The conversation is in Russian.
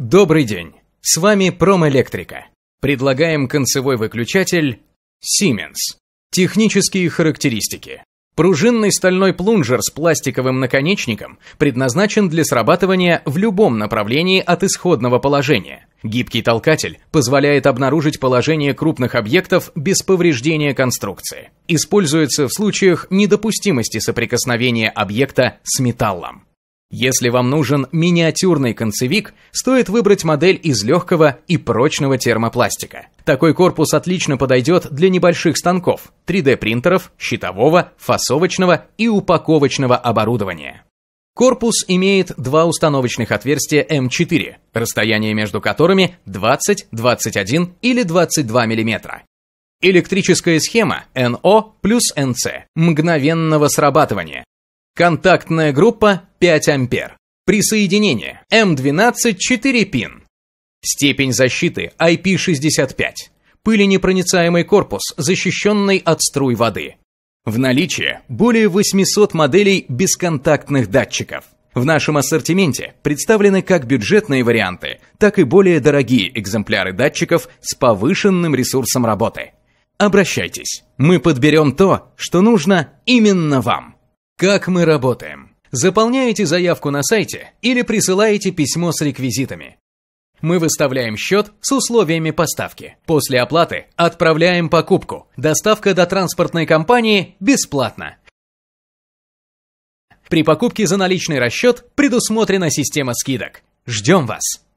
Добрый день! С вами Промэлектрика. Предлагаем концевой выключатель Siemens. Технические характеристики. Пружинный стальной плунжер с пластиковым наконечником предназначен для срабатывания в любом направлении от исходного положения. Гибкий толкатель позволяет обнаружить положение крупных объектов без повреждения конструкции. Используется в случаях недопустимости соприкосновения объекта с металлом. Если вам нужен миниатюрный концевик, стоит выбрать модель из легкого и прочного термопластика. Такой корпус отлично подойдет для небольших станков, 3D-принтеров, щитового, фасовочного и упаковочного оборудования. Корпус имеет два установочных отверстия М4, эм расстояние между которыми 20, 21 или 22 мм. Электрическая схема NO плюс NC мгновенного срабатывания, Контактная группа 5 ампер. Присоединение М12 4 пин. Степень защиты IP65. Пыленепроницаемый корпус, защищенный от струй воды. В наличии более 800 моделей бесконтактных датчиков. В нашем ассортименте представлены как бюджетные варианты, так и более дорогие экземпляры датчиков с повышенным ресурсом работы. Обращайтесь, мы подберем то, что нужно именно вам. Как мы работаем? Заполняете заявку на сайте или присылаете письмо с реквизитами. Мы выставляем счет с условиями поставки. После оплаты отправляем покупку. Доставка до транспортной компании бесплатна. При покупке за наличный расчет предусмотрена система скидок. Ждем вас!